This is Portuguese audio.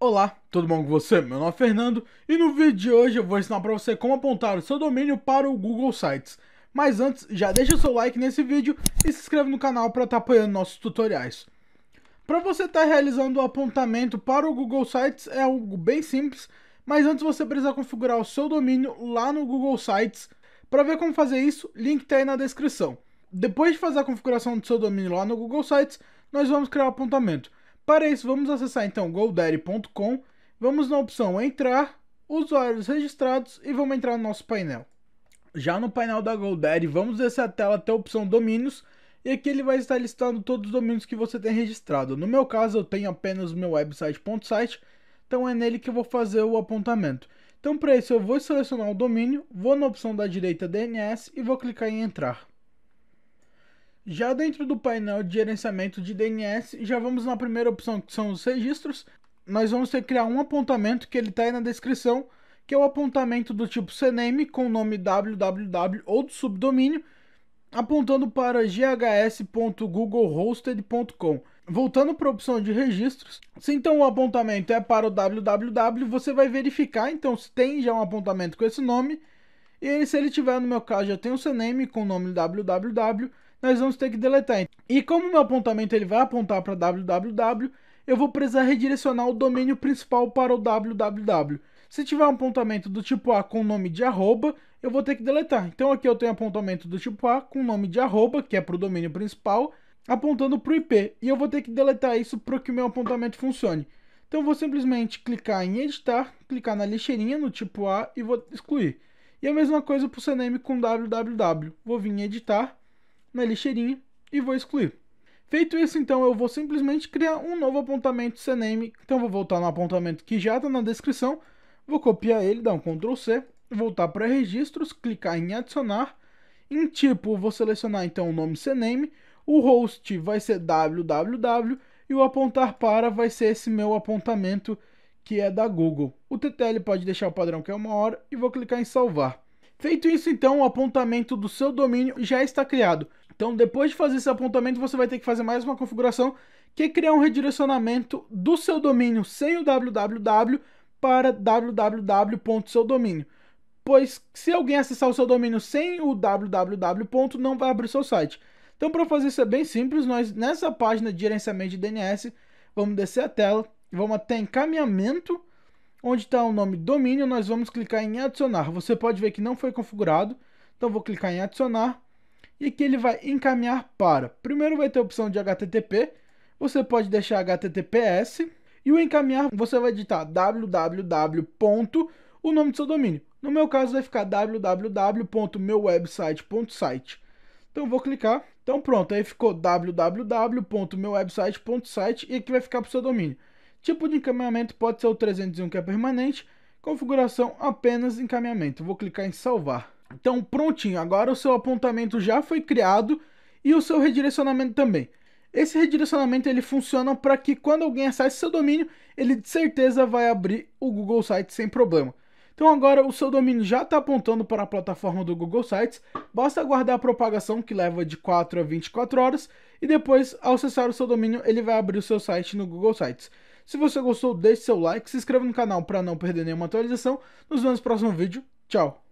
Olá, tudo bom com você? Meu nome é Fernando e no vídeo de hoje eu vou ensinar para você como apontar o seu domínio para o Google Sites. Mas antes, já deixa o seu like nesse vídeo e se inscreve no canal para estar tá apoiando nossos tutoriais. Para você estar tá realizando o apontamento para o Google Sites é algo bem simples, mas antes você precisa configurar o seu domínio lá no Google Sites. Para ver como fazer isso, link está aí na descrição. Depois de fazer a configuração do seu domínio lá no Google Sites, nós vamos criar o apontamento. Para isso, vamos acessar então GoDaddy.com, vamos na opção Entrar, Usuários Registrados e vamos entrar no nosso painel. Já no painel da GoDaddy, vamos descer a tela até a opção Domínios, e aqui ele vai estar listando todos os domínios que você tem registrado. No meu caso, eu tenho apenas meu website.site, então é nele que eu vou fazer o apontamento. Então para isso eu vou selecionar o domínio, vou na opção da direita DNS e vou clicar em entrar. Já dentro do painel de gerenciamento de DNS, já vamos na primeira opção que são os registros. Nós vamos ter que criar um apontamento que ele está aí na descrição, que é o apontamento do tipo CNAME com o nome www ou do subdomínio, apontando para ghs.googleHosted.com. Voltando para a opção de registros, se então o apontamento é para o www, você vai verificar então se tem já um apontamento com esse nome. E se ele tiver, no meu caso, já tem o um CNAME com o nome www nós vamos ter que deletar. E como meu apontamento ele vai apontar para www, eu vou precisar redirecionar o domínio principal para o www. Se tiver um apontamento do tipo A com nome de arroba, eu vou ter que deletar. Então aqui eu tenho apontamento do tipo A com nome de arroba, que é para o domínio principal, apontando para o IP. E eu vou ter que deletar isso para que o meu apontamento funcione. Então vou simplesmente clicar em editar, clicar na lixeirinha no tipo A e vou excluir. E a mesma coisa para o CNAME com www. Vou vir em editar, na lixeirinha e vou excluir. Feito isso, então, eu vou simplesmente criar um novo apontamento CNAME. Então, vou voltar no apontamento que já está na descrição, vou copiar ele, dar um Ctrl C, voltar para registros, clicar em adicionar, em tipo, vou selecionar então o nome CNAME, o host vai ser www e o apontar para vai ser esse meu apontamento que é da Google. O TTL pode deixar o padrão que é uma hora e vou clicar em salvar. Feito isso, então, o apontamento do seu domínio já está criado. Então, depois de fazer esse apontamento, você vai ter que fazer mais uma configuração que é criar um redirecionamento do seu domínio sem o www para www.seudomínio. Pois se alguém acessar o seu domínio sem o www. não vai abrir seu site. Então, para fazer isso é bem simples, nós nessa página de gerenciamento de DNS, vamos descer a tela, vamos até encaminhamento onde está o nome domínio, nós vamos clicar em adicionar. Você pode ver que não foi configurado, então vou clicar em adicionar e aqui ele vai encaminhar para. Primeiro vai ter a opção de HTTP, você pode deixar HTTPS e o encaminhar você vai digitar www. o nome do seu domínio. No meu caso vai ficar www.meuwebsite.site. Então vou clicar. Então pronto, aí ficou www.meuwebsite.site e aqui vai ficar para o seu domínio. Tipo de encaminhamento pode ser o 301 que é permanente, configuração apenas encaminhamento. Vou clicar em salvar. Então prontinho, agora o seu apontamento já foi criado e o seu redirecionamento também. Esse redirecionamento ele funciona para que quando alguém acesse seu domínio, ele de certeza vai abrir o Google Sites sem problema. Então agora o seu domínio já está apontando para a plataforma do Google Sites, basta aguardar a propagação que leva de 4 a 24 horas e depois ao acessar o seu domínio ele vai abrir o seu site no Google Sites. Se você gostou, deixe seu like, se inscreva no canal para não perder nenhuma atualização. Nos vemos no próximo vídeo. Tchau!